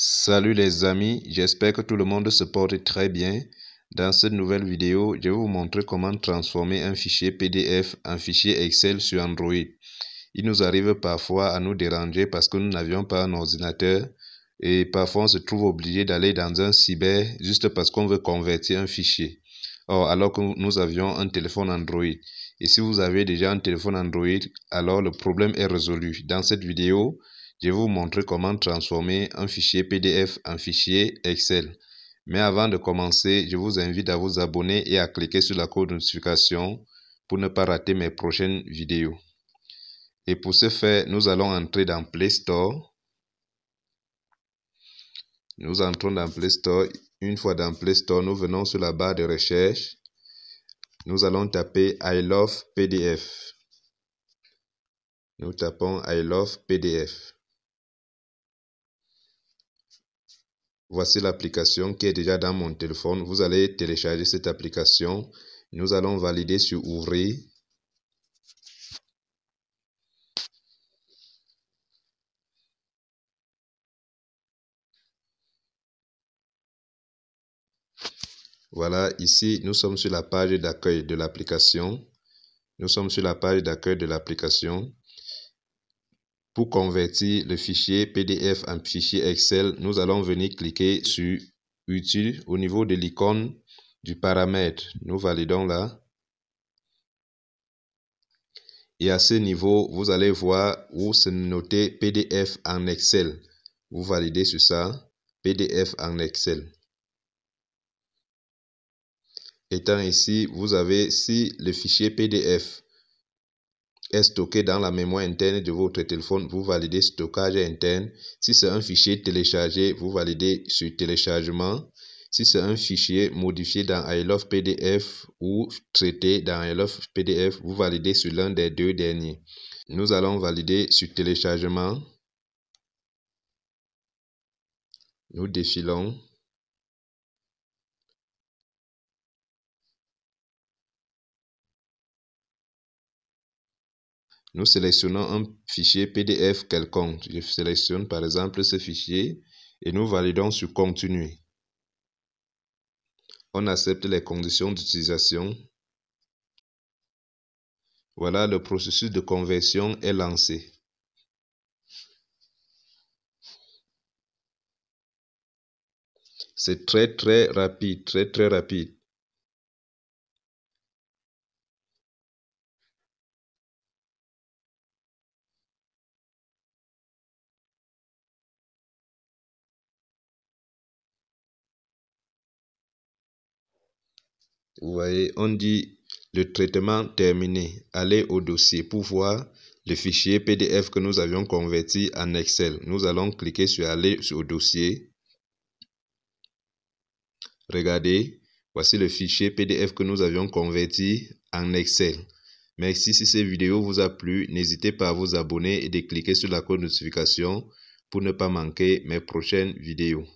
Salut les amis, j'espère que tout le monde se porte très bien. Dans cette nouvelle vidéo, je vais vous montrer comment transformer un fichier PDF en fichier Excel sur Android. Il nous arrive parfois à nous déranger parce que nous n'avions pas un ordinateur et parfois on se trouve obligé d'aller dans un cyber juste parce qu'on veut convertir un fichier. Or, alors que nous avions un téléphone Android. Et si vous avez déjà un téléphone Android, alors le problème est résolu. Dans cette vidéo, je vais vous montrer comment transformer un fichier PDF en fichier Excel. Mais avant de commencer, je vous invite à vous abonner et à cliquer sur la cloche de notification pour ne pas rater mes prochaines vidéos. Et pour ce faire, nous allons entrer dans Play Store. Nous entrons dans Play Store. Une fois dans Play Store, nous venons sur la barre de recherche. Nous allons taper I love PDF. Nous tapons I love PDF. Voici l'application qui est déjà dans mon téléphone. Vous allez télécharger cette application. Nous allons valider sur ouvrir. Voilà, ici, nous sommes sur la page d'accueil de l'application. Nous sommes sur la page d'accueil de l'application. Pour convertir le fichier PDF en fichier Excel, nous allons venir cliquer sur Utile au niveau de l'icône du paramètre. Nous validons là. Et à ce niveau, vous allez voir où se noter PDF en Excel. Vous validez sur ça, PDF en Excel. Étant ici, vous avez si le fichier PDF est stocké dans la mémoire interne de votre téléphone, vous validez stockage interne. Si c'est un fichier téléchargé, vous validez Sur téléchargement. Si c'est un fichier modifié dans iLovePDF PDF ou traité dans iLovePDF, PDF, vous validez sur l'un des deux derniers. Nous allons valider sur téléchargement. Nous défilons. nous sélectionnons un fichier PDF quelconque. Je sélectionne par exemple ce fichier et nous validons sur Continuer. On accepte les conditions d'utilisation. Voilà, le processus de conversion est lancé. C'est très très rapide, très très rapide. Vous voyez, on dit le traitement terminé. Allez au dossier pour voir le fichier PDF que nous avions converti en Excel. Nous allons cliquer sur aller au dossier. Regardez, voici le fichier PDF que nous avions converti en Excel. Merci si cette vidéo vous a plu. N'hésitez pas à vous abonner et de cliquer sur la cloche de notification pour ne pas manquer mes prochaines vidéos.